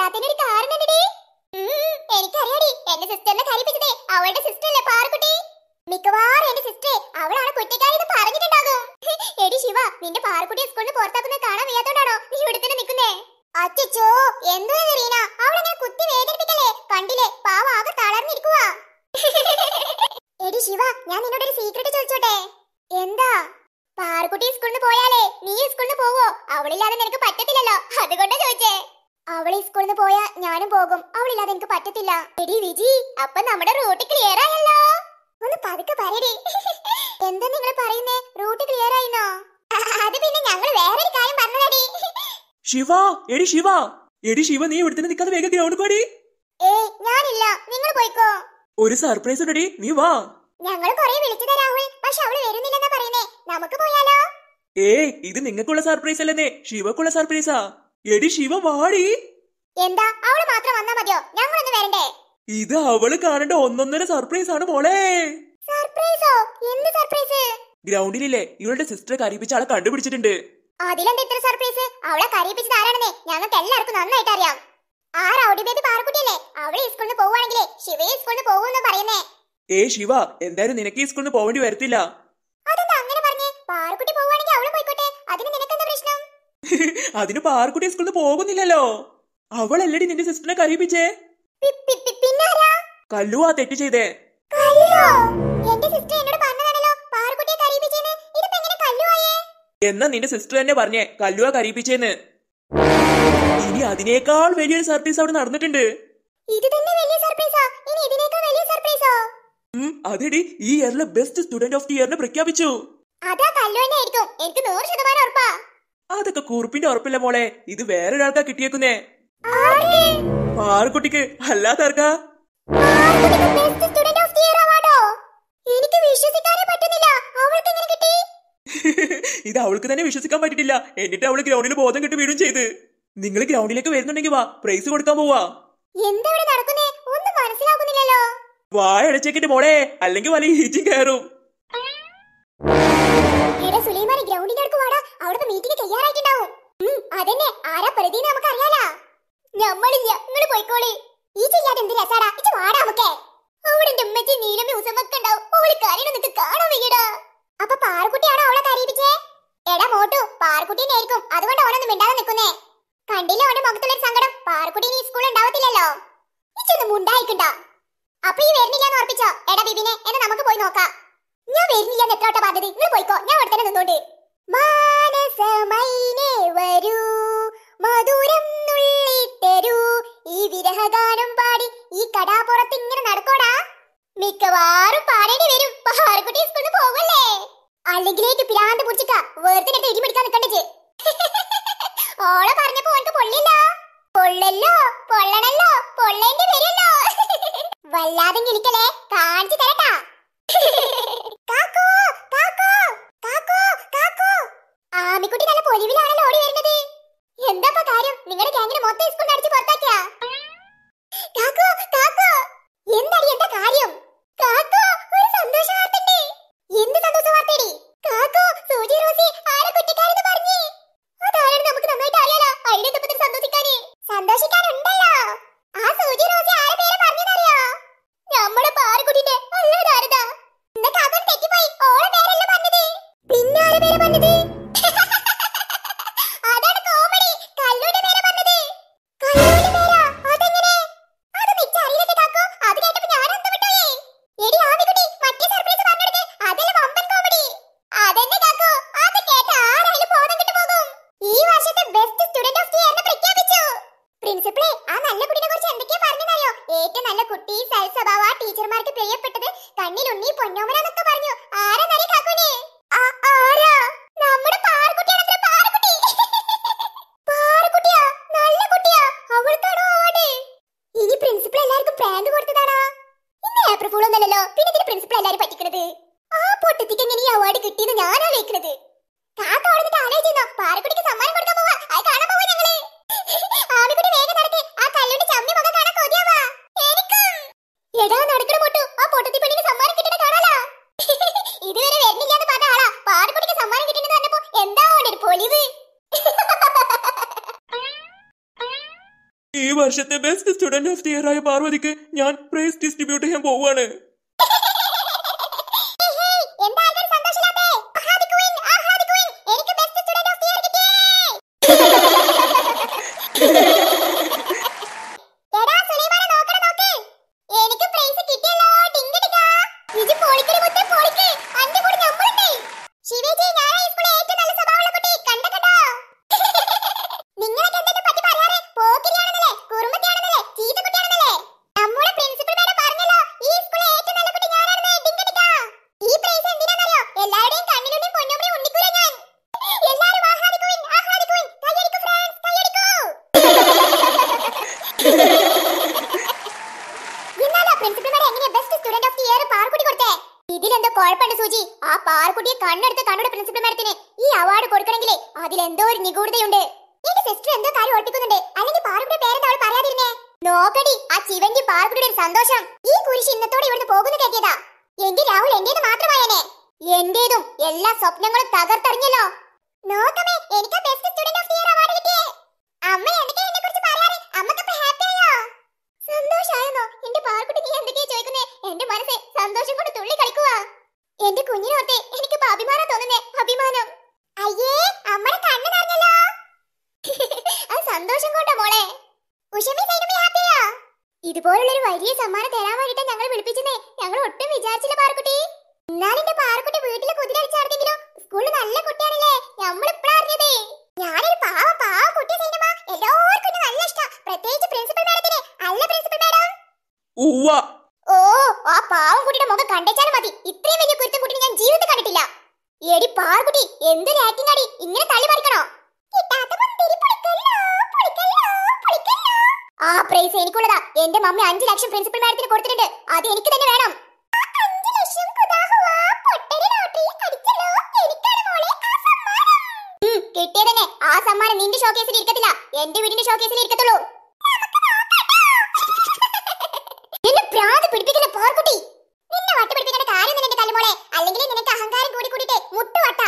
വരാത്തതിനൊരു കാരണം എവിടെ എനിക്കറിയാടി എന്റെ സിസ്റ്ററിനെ കരയിപ്പിച്ചതേ അവളുടെ സിസ്റ്ററല്ലേ പാറക്കുട്ടി മിക്കവാറും എന്റെ സിസ്റ്ററെ അവളാണ് കുറ്റക്കാരി എന്ന് പറഞ്ഞിട്ടുണ്ടാകും എടി ശിവ നിന്റെ പാറക്കുട്ടിയെ സ്കൂളിൽ പുറത്താക്കുന്നത് കാണാൻ വയ്യാത്തോണ്ടാണോ നീ ഇവിടെ തന്നെ നിൽക്കുന്നേ അച്ചോ എന്തോ റീന അവളെങ്ങനെ കുത്തി വേദനിപ്പിക്കല്ലേ കണ്ടില്ലേ പാവ ആകെ തളർന്നിരിക്കുക എടി ശിവ ഞാൻ നിന്നോട് ഒരു സീക്രട്ട് ചോദിച്ചോട്ടെ എന്താ പാറക്കുട്ടി സ്കൂളിൽ പോയാലേ നീ സ്കൂളിൽ പോവോ അവളില്ലാതെ നിനക്ക് പറ്റത്തില്ലല്ലോ അതുകൊണ്ടാ ചോദിച്ചേ അവള് സ്കൂളിൽ നിന്ന് പോയാ ഞാനും പോകും അവളില്ലാതെ എനിക്ക് പറ്റത്തില്ല എടി വിജി അപ്പൊ നമ്മുടെ റൂട്ട് ക്ലിയർ ആയല്ലോ ഒന്ന് പതുക്കെ പറയടി എന്താ നിങ്ങൾ പറയുന്നേ റൂട്ട് ക്ലിയർ ആയിന്നോ അത് പിന്നെ ഞങ്ങൾ ഒരു കാര്യം പറഞ്ഞതടി ശിവ എടി ശിവ എടി ശിവ നീ തന്നെ നിൽക്കാതെ വേഗം ഗ്രൗണ്ട് പോടി ഏയ് ഞാനില്ല നിങ്ങൾ പോയിക്കോ ഒരു സർപ്രൈസ് ഉണ്ടടി നീ വാ ഞങ്ങൾ കൊറേ വിളിച്ചതാ രാഹുൽ പക്ഷെ അവള് വരുന്നില്ലെന്നാ പറയുന്നേ നമുക്ക് പോയാലോ ഏയ് ഇത് നിങ്ങൾക്കുള്ള സർപ്രൈസ് അല്ലെന്നേ ശിവക്കുള്ള സർപ്രൈസാ എടി ശിവ വാടി എന്താ അവള് മാത്രം വന്നാ മതിയോ ഞങ്ങളൊന്ന് വരണ്ടേ ഇത് അവള് കാണേണ്ട ഒന്നൊന്നര സർപ്രൈസ് ആണ് മോളെ സർപ്രൈസോ എന്ത് സർപ്രൈസ് ഗ്രൗണ്ടിലില്ലേ ഇവളുടെ സിസ്റ്ററെ കരയിപ്പിച്ച ആളെ കണ്ടുപിടിച്ചിട്ടുണ്ട് അതിലെന്താ ഇത്ര സർപ്രൈസ് അവളെ കരയിപ്പിച്ചത് ആരാണെന്നേ ഞങ്ങൾക്ക് എല്ലാവർക്കും നന്നായിട്ട് അറിയാം ആ റൗഡി ബേബി പാറക്കുട്ടിയല്ലേ അവളെ സ്കൂളിൽ പോവുകയാണെങ്കിലേ ശിവയെ സ്കൂളിൽ പോകുമെന്ന് പറയുന്നേ ഏ ശിവ എന്തായാലും നിനക്ക് ഈ സ്കൂളിൽ പോവേണ്ടി വരത്തില്ല അതിന് പാർക്കുട്ടി സ്കൂളിൽ നിന്ന് പോകുന്നില്ലല്ലോ അവളല്ലടി നിന്റെ സിസ്റ്ററിനെ കരയിപ്പിച്ചേ കല്ലുവാ തെറ്റ് ചെയ്തേ എന്നാ നിന്റെ സിസ്റ്റർ തന്നെ പറഞ്ഞേ കല്ലുവ കരയിപ്പിച്ചേന്ന് ഇനി അതിനേക്കാൾ വലിയൊരു സർപ്രൈസ് അവിടെ നടന്നിട്ടുണ്ട് ഇത് തന്നെ വലിയ സർപ്രൈസാ ഇനി ഇതിനേക്കാൾ വലിയ സർപ്രൈസോ അതെടി ഈ ഇയറിലെ ബെസ്റ്റ് സ്റ്റുഡന്റ് ഓഫ് ദി ഇയറിനെ പ്രഖ്യാപിച്ചു അതാ കല്ലുവന്നെ ആയിരിക്കും എനിക്ക് നൂറ് ശതമാനം ഉറപ്പാ അതൊക്കെ കുറുപ്പിന്റെ ഉറപ്പില്ല മോളെ ഇത് വേറൊരാൾക്കാ കിട്ടിയേക്കുന്നേ പാറുക്കുട്ടിക്ക് അല്ലാത്ത ആർക്കാ എനിക്ക് പറ്റുന്നില്ല അവൾക്ക് എങ്ങനെ കിട്ടി ഇത് അവൾക്ക് തന്നെ വിശ്വസിക്കാൻ പറ്റിട്ടില്ല എന്നിട്ട് അവള് ഗ്രൗണ്ടിൽ ബോധം കിട്ടി വീഴും ചെയ്ത് നിങ്ങൾ ഗ്രൗണ്ടിലേക്ക് വരുന്നുണ്ടെങ്കിൽ വാ പ്രൈസ് കൊടുക്കാൻ പോവാ എന്താ ഇവിടെ നടക്കുന്നേ ഒന്നും മനസ്സിലാകുന്നില്ലല്ലോ വായ അടച്ചേക്കിട്ട് മോളെ അല്ലെങ്കിൽ വലിയ ഹീറ്റിംഗ് കയറും അവിടുത്തെ മീറ്റിംഗ് തയ്യാറായിട്ടുണ്ടാവും അതന്നെ ആരാ പ്രതി നമുക്ക് അറിയാലാ ഞമ്മളില്ല നിങ്ങള് പോയിക്കോളി ഈ ചെയ്യാതെ എന്ത് രസാടാ ഇത് വാടാ നമുക്ക് അവിടെ ഉമ്മച്ചി നീലമ്മ ഉസമൊക്കെ ഉണ്ടാവും ഓള് കരയണം നിനക്ക് കാണാൻ വയ്യടാ അപ്പൊ പാറക്കുട്ടിയാണോ അവളെ കരയിപ്പിച്ചേ എടാ മോട്ടു പാറക്കുട്ടീനെ ആയിരിക്കും അതുകൊണ്ട് അവനൊന്നും മിണ്ടാതെ നിൽക്കുന്നേ കണ്ടില്ല ഓന്റെ മുഖത്തുള്ള സങ്കടം പാറക്കുട്ടീനെ ഈ സ്കൂളിൽ ഉണ്ടാവത്തില്ലല്ലോ ഇച്ചൊന്ന് മുണ്ടായിക്കണ്ട അപ്പൊ ഈ വരുന്നില്ലാന്ന് ഓർപ്പിച്ചോ എടാ ബിബിനെ എന്നെ നമുക്ക് പോയി നോക്കാം ഞാൻ വരുന്നില്ല എത്ര വട്ടം പറഞ്ഞത് നിങ്ങൾ പോയിക്കോ ഞാൻ അവിടെ തന്നെ നിന്നോണ്ട് വല്ലാതെ എനിക്കല്ലേ കാണിച്ചു തരട്ടാ പ്രാന്ത് കൊടുത്തതാണാ ഇന്ന് ഏപ്രിൽ ഫൂൾ ഒന്നല്ലല്ലോ പിന്നെ ഇതിന് പ്രിൻസിപ്പൽ എല്ലാരും പറ്റിക്കണത് ആ പൊട്ടത്തിക്ക് എങ്ങനെ അവാർഡ് കിട്ടിയെന്ന് ഞാനാ വെക്കണത് കാക്ക ഓടുന്നിട്ട് ആലോചിച്ചോ സമ്മാനം കൊടുക്കാൻ പോവാ അത് കാണാൻ പോവാ ഞങ്ങള് വേഗം നടക്ക് ആ കല്ലുണ്ട് ചമ്മി മുഖം കാണാൻ എനിക്കും എടാ നടക്കണ മോട്ടു ആ പൊട്ടത്തി പെണ്ണിന് സമ്മാനം കിട്ടണ കാണാലാ ഈ വർഷത്തെ best student of the year ആയ പാർവതിക്ക് ഞാൻ പ്രൈസ് ഡിസ്ട്രിബ്യൂട്ട് ചെയ്യാൻ പോവുകയാണ് ഇതിലെന്തോ കുഴപ്പമുണ്ട് സൂചി ആ പാർക്കുട്ടിയെ കണ്ണെടുത്ത് കണ്ണുടെ പ്രിൻസിപ്പൽ മാഡത്തിന് ഈ അവാർഡ് കൊടുക്കണമെങ്കിലേ അതിലെന്തോ ഒരു നിഗൂഢതയുണ്ട് എന്റെ സിസ്റ്റർ എന്തോ കാര്യം ഓർപ്പിക്കുന്നുണ്ട് അല്ലെങ്കിൽ പാർക്കുട്ടിയുടെ പേരെന്താ അവൾ പറയാതിരുന്നേ നോക്കടി ആ ശിവന്റെ പാർക്കുട്ടിയുടെ ഒരു സന്തോഷം ഈ കുരിശ് ഇന്നത്തോടെ ഇവിടുന്ന് പോകുന്നു കേട്ടിയതാ എന്റെ രാഹുൽ എന്റേത് മാത്രമായേനെ എന്റേതും എല്ലാ സ്വപ്നങ്ങളും തകർത്തറിഞ്ഞല്ലോ നോക്കമേ എനിക്ക് ഉവ്വ ഓ ആ പാവൻകുട്ടിയുടെ മുഖം കണ്ടേച്ചാലും മതി ഇത്രയും വലിയ കുരുത്തം കുട്ടി ഞാൻ ജീവിതത്തിൽ കണ്ടിട്ടില്ല എടി പാവൻകുട്ടി എന്തൊരു ആക്ടിംഗ് ആടി ഇങ്ങനെ തള്ളി മറിക്കണോ ആ പ്രൈസ് എനിക്കുള്ളതാ എന്റെ മമ്മി അഞ്ചു ലക്ഷം പ്രിൻസിപ്പൽ മാഡത്തിന് കൊടുത്തിട്ടുണ്ട് അത് എനിക്ക് തന്നെ വേണം കിട്ടിയതന്നെ ആ സമ്മാനം നിന്റെ ഷോക്കേസിൽ ഇരിക്കത്തില്ല എന്റെ വീടിന്റെ ഷോക്കേസിൽ ഇരിക്കത്തുള്ളൂ ചോർക്കുട്ടി നിന്നെ വട്ട് പിടിപ്പിക്കേണ്ട കാര്യമൊന്നും എന്റെ തലമോളെ അല്ലെങ്കിൽ നിനക്ക് അഹങ്കാരം കൂടി കൂടിട്ട് മുട്ടുവട്ട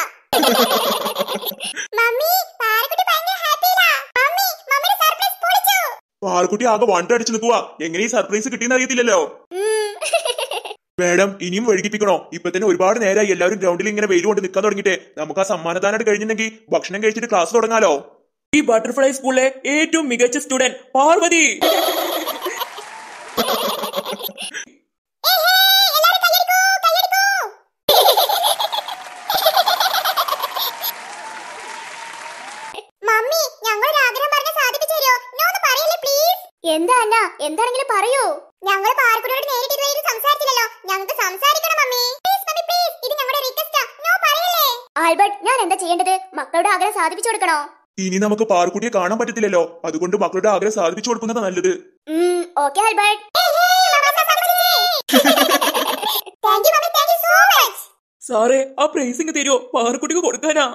മമ്മി പാറക്കുട്ടി ഭയങ്കര ഹാപ്പിയിലാ മമ്മി മമ്മിയുടെ സർപ്രൈസ് പൊളിച്ചു പാർക്കുട്ടി ആകെ വണ്ട അടിച്ചു നിൽക്കുക എങ്ങനെ ഈ സർപ്രൈസ് കിട്ടിയെന്ന് അറിയത്തില്ലല്ലോ മാഡം ഇനിയും വഴുകിപ്പിക്കണോ ഇപ്പൊ തന്നെ ഒരുപാട് നേരമായി എല്ലാവരും ഗ്രൗണ്ടിൽ ഇങ്ങനെ വെയിൽ കൊണ്ട് നിൽക്കാൻ തുടങ്ങിയിട്ട് നമുക്ക് ആ സമ്മാനദാനായിട്ട് കഴിഞ്ഞിട്ടുണ്ടെങ്കിൽ ഭക്ഷണം കഴിച്ചിട്ട് ക്ലാസ് തുടങ്ങാലോ ഈ ബട്ടർഫ്ലൈ സ്കൂളിലെ ഏറ്റവും മികച്ച സ്റ്റുഡന്റ് പാർവതി എന്താണെങ്കിലും പറയൂ ഞങ്ങൾ പാർക്കുടോട് നേരിട്ട് ഇതുവരെ സംസാരിച്ചില്ലല്ലോ ഞങ്ങൾക്ക് സംസാരിക്കണം മമ്മി പ്ലീസ് മമ്മി പ്ലീസ് ഇത് ഞങ്ങളുടെ റിക്വസ്റ്റാ നോ പറയല്ലേ ആൽബർട്ട് ഞാൻ എന്താ ചെയ്യേണ്ടത് മക്കളുടെ ആഗ്രഹം സാധിപ്പിച്ചു കൊടുക്കണോ ഇനി നമുക്ക് പാർക്കുട്ടിയെ കാണാൻ പറ്റത്തില്ലല്ലോ അതുകൊണ്ട് മക്കളുടെ ആഗ്രഹം സാധിപ്പിച്ചു കൊടുക്കുന്നതാ നല്ലത് ഓക്കെ ആൽബർട്ട് സാറേ ആ പ്രൈസിങ് തരുമോ പാറക്കുട്ടിക്ക് കൊടുക്കാനാ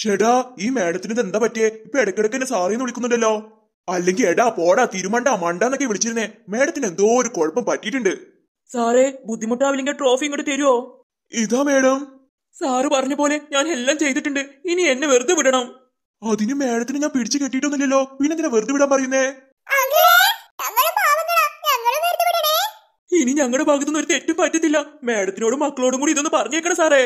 ഷെടാ ഈ മാഡത്തിന് എന്താ പറ്റിയേ ഇപ്പൊ ഇടക്കിടക്ക് എന്നെ സാറേന്ന് വിളിക്കുന്നുണ്ടല്ലോ അല്ലെങ്കിൽ എടാ പോടാ തിരുമണ്ട മണ്ടെന്നൊക്കെ വിളിച്ചിരുന്നേ മേഡത്തിന് എന്തോ ഒരു കുഴപ്പം പറ്റിയിട്ടുണ്ട് സാറേ ബുദ്ധിമുട്ടാവില്ലെങ്കിൽ ട്രോഫി ഇങ്ങോട്ട് തരുമോ ഇതാ മേഡം സാറ് പറഞ്ഞ പോലെ ഞാൻ എല്ലാം ചെയ്തിട്ടുണ്ട് ഇനി എന്നെ വെറുതെ വിടണം അതിന് മേഡത്തിന് ഞാൻ പിടിച്ചു കെട്ടിയിട്ടൊന്നുമില്ലല്ലോ പിന്നെ എന്തിനാ വെറുതെ വിടാൻ പറയുന്നേ ഇനി ഞങ്ങളുടെ ഭാഗത്തുനിന്ന് ഒരു തെറ്റും പറ്റത്തില്ല മേഡത്തിനോടും മക്കളോടും കൂടി ഇതൊന്ന് പറഞ്ഞേക്കണം സാറേ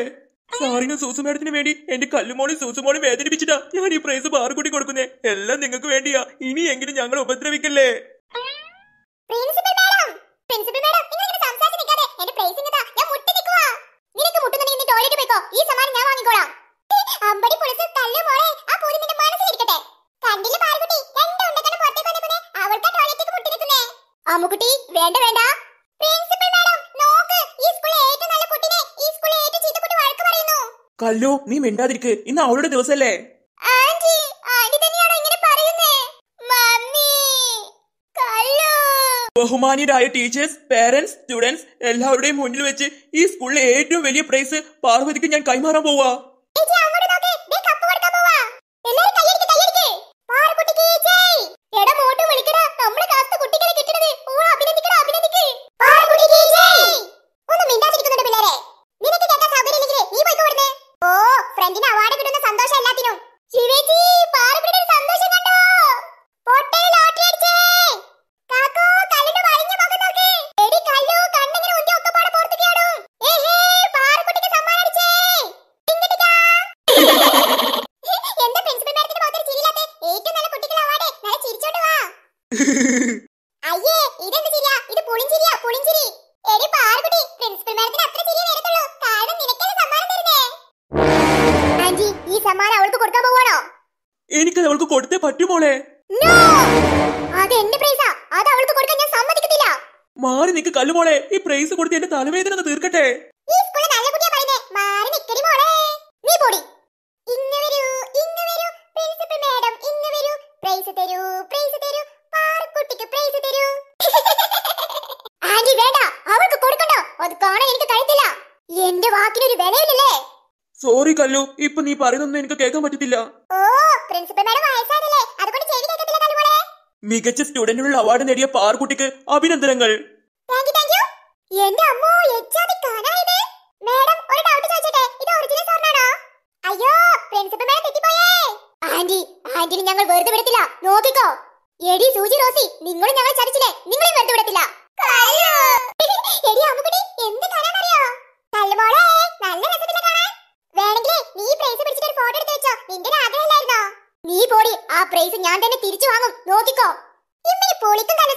സാറിനും സൂസു മേഡത്തിന് വേണ്ടി എന്റെ കല്ലുമോളും സൂസുമോളും വേദനിപ്പിച്ചിട്ടാ ഞാൻ ഈ പ്രൈസ് ബാറു കൂട്ടി കൊടുക്കുന്നേ എല്ലാം നിങ്ങൾക്ക് വേണ്ടിയാ ഇനിയെങ്കിലും ഞങ്ങൾ ഉപദ്രവിക്കല്ലേ ഈ സമാനം കല്ലു നീ മിണ്ടാതിരിക്ക് ഇന്ന് അവളുടെ ദിവസല്ലേ ബഹുമാനീയരായ ടീച്ചേഴ്സ് പേരൻസ് സ്റ്റുഡൻസ് എല്ലാവരുടെയും മുന്നിൽ വെച്ച് ഈ സ്കൂളിലെ ഏറ്റവും വലിയ പ്രൈസ് പാർവതിക്ക് ഞാൻ കൈമാറാൻ പോവാ സമ്മാനം അവൾക്ക് കൊടുക്കാൻ പോവാണോ എനിക്കത് അവൾക്ക് കൊടുത്തേ പറ്റുമോളെ അത് എന്റെ പ്രൈസ അത് അവൾക്ക് കൊടുക്കാൻ ഞാൻ സമ്മതിക്കത്തില്ല മാറി നിക്ക് കല്ലുമോളെ ഈ പ്രൈസ് കൊടുത്ത് എന്റെ തലവേദന ഒന്ന് തീർക്കട്ടെ ഇന്ന് വരൂ ഇന്ന് വരൂ പ്രിൻസിപ്പൽ മാഡം ഇന്ന് വരൂ പ്രൈസ് തരൂ പ്രൈസ് തരൂ സോറി കല്ലു ഇപ്പൊ നീ പറയുന്നൊന്നും എനിക്ക് കേൾക്കാൻ പറ്റത്തില്ല മികച്ച സ്റ്റുഡന്റിനുള്ള അവാർഡ് നേടിയ പാർക്കുട്ടിക്ക് അഭിനന്ദനങ്ങൾ ഞങ്ങൾ വെറുതെ വിടത്തില്ല നോക്കിക്കോ എടി സൂചി റോസി നിങ്ങളും ഞങ്ങൾ ചതിച്ചില്ലേ നിങ്ങളും വെറുതെ വിടത്തില്ല എടി അമ്മുക്കുട്ടി എന്ത് കാണാൻ അറിയോ നല്ല നല്ല രസത്തിലെ വേണമെങ്കിൽ നീ പ്രൈസ് പിടിച്ചിട്ട് ഒരു ഫോട്ടോ എടുത്ത് വെച്ചോ പോടി ആ പ്രൈസ് ഞാൻ തന്നെ തിരിച്ചു വാങ്ങും നോക്കിക്കോ പൊളിക്കും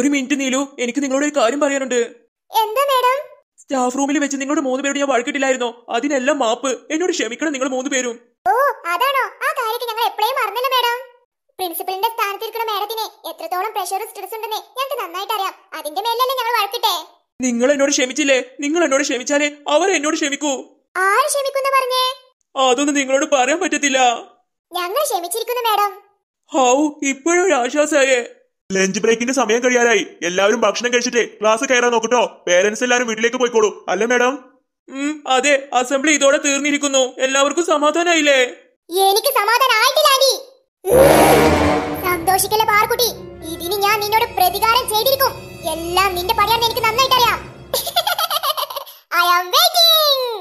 ഒരു മിനിറ്റ് നീലു എനിക്ക് നിങ്ങളോട് ഒരു കാര്യം പറയാനുണ്ട് എന്താ മാഡം സ്റ്റാഫ് റൂമിൽ വെച്ച് നിങ്ങളുടെ മൂന്ന് പേരോട് ഞാൻ വഴക്കിട്ടില്ലായിരുന്നോ അതിനെല്ലാം മാപ്പ് എന്നോട് ക്ഷമിക്കണം നിങ്ങൾ മൂന്ന് പേരും ഓ അതാണോ ആ കാര്യത്തിൽ ഞങ്ങൾ എപ്പോഴേ മറന്നില്ല മാഡം പ്രിൻസിപ്പലിന്റെ സ്ഥാനത്തിരിക്കുന്ന മാഡത്തിനെ എത്രത്തോളം പ്രഷറും സ്ട്രെസ് ഉണ്ടെന്ന് ഞങ്ങൾക്ക് നന്നായിട്ട് അറിയാം അതിന്റെ മേലല്ലേ ഞങ്ങൾ വഴക്കിട്ടെ നിങ്ങൾ എന്നോട് ക്ഷമിച്ചില്ലേ നിങ്ങൾ എന്നോട് ക്ഷമിച്ചാലേ അവർ എന്നോട് ക്ഷമിക്കൂ ആര് ക്ഷമിക്കുന്ന പറഞ്ഞേ അതൊന്നും നിങ്ങളോട് പറയാൻ പറ്റത്തില്ല ഞങ്ങൾ ക്ഷമിച്ചിരിക്കുന്നു മാഡം ഹൗ ഇപ്പോഴൊരു ആശ്വാസായേ ലഞ്ച് ബ്രേക്കിന്റെ സമയം കഴിയാനായി എല്ലാവരും ഭക്ഷണം കഴിച്ചിട്ട് ക്ലാസ് കയറാൻ നോക്കട്ടോ പേരൻസ് എല്ലാവരും വീട്ടിലേക്ക് പോയിക്കോളൂ അല്ലേ മാഡം അതെ അസംബ്ലി ഇതോടെ തീർന്നിരിക്കുന്നു എല്ലാവർക്കും സമാധാനായില്ലേ എനിക്ക് സമാധാനായിട്ടില്ല സന്തോഷിക്കല്ലേ പാർക്കുട്ടി ഇതിന് ഞാൻ നിന്നോട് പ്രതികാരം ചെയ്തിരിക്കും എല്ലാം നിന്റെ പണിയാണെന്ന് എനിക്ക് നന്നായിട്ട് അറിയാം ഐ ആം വെയിറ്റിംഗ്